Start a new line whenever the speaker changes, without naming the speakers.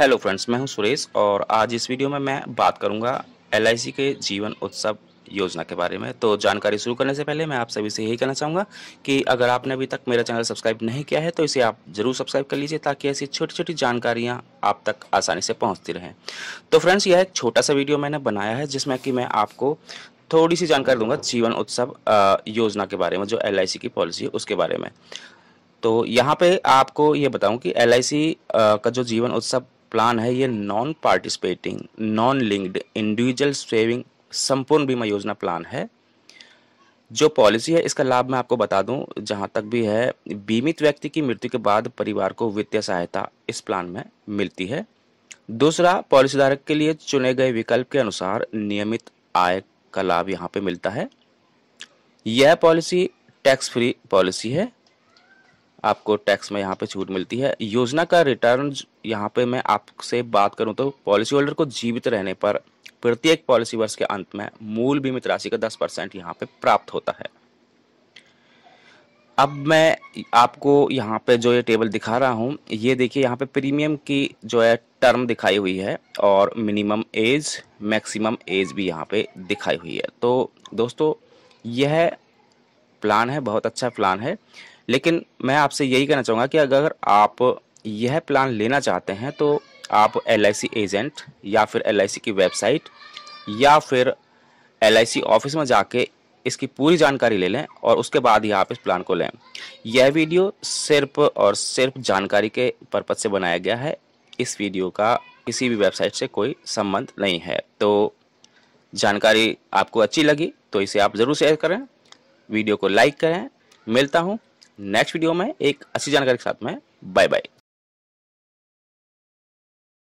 hello friends मैं हूं सुरेश और आज इस वीडियो में मैं बात करूंगा एल के जीवन उत्सव योजना के बारे में तो जानकारी शुरू करने से पहले मैं आप सभी से यही कहना चाहूँगा कि अगर आपने अभी तक मेरा चैनल सब्सक्राइब नहीं किया है तो इसे आप जरूर सब्सक्राइब कर लीजिए ताकि ऐसी छोटी छोटी जानकारियाँ आप तक आसानी से पहुँचती रहें तो फ्रेंड्स यह एक छोटा सा वीडियो मैंने बनाया है जिसमें कि मैं आपको थोड़ी सी जानकारी दूंगा जीवन उत्सव योजना के बारे में जो एल की पॉलिसी है उसके बारे में तो यहाँ पे आपको ये बताऊं कि एल का जो जीवन उत्सव प्लान है ये non participating non linked individual saving संपूर्ण बीमा योजना प्लान है जो पॉलिसी है इसका लाभ मैं आपको बता दूं जहां तक भी है बीमित व्यक्ति की मृत्यु के बाद परिवार को वित्तीय सहायता इस प्लान में मिलती है दूसरा पॉलिसीधारक के लिए चुने गए विकल्प के अनुसार नियमित आय का लाभ यहाँ पे मिलता है यह पॉलिसी टैक्स फ्री पॉलिसी है आपको टैक्स में यहाँ पे छूट मिलती है योजना का रिटर्न यहाँ पे मैं आपसे बात करूँ तो पॉलिसी होल्डर को जीवित रहने पर प्रत्येक पॉलिसी वर्ष के अंत में मूल बीमित राशि का दस परसेंट यहाँ पे प्राप्त होता है अब मैं आपको यहाँ पे जो ये टेबल दिखा रहा हूँ ये देखिए यहाँ पे प्रीमियम की जो है टर्म दिखाई हुई है और मिनिमम एज मैक्सिमम एज भी यहाँ पे दिखाई हुई है तो दोस्तों यह प्लान है बहुत अच्छा प्लान है लेकिन मैं आपसे यही कहना चाहूँगा कि अगर आप यह प्लान लेना चाहते हैं तो आप एल एजेंट या फिर एल की वेबसाइट या फिर एल ऑफिस में जाके इसकी पूरी जानकारी ले लें और उसके बाद ही आप इस प्लान को लें यह वीडियो सिर्फ और सिर्फ जानकारी के पर्पज से बनाया गया है इस वीडियो का किसी भी वेबसाइट से कोई संबंध नहीं है तो जानकारी आपको अच्छी लगी तो इसे आप ज़रूर शेयर करें वीडियो को लाइक करें मिलता हूँ नेक्स्ट वीडियो में एक अच्छी जानकारी के साथ में बाय बाय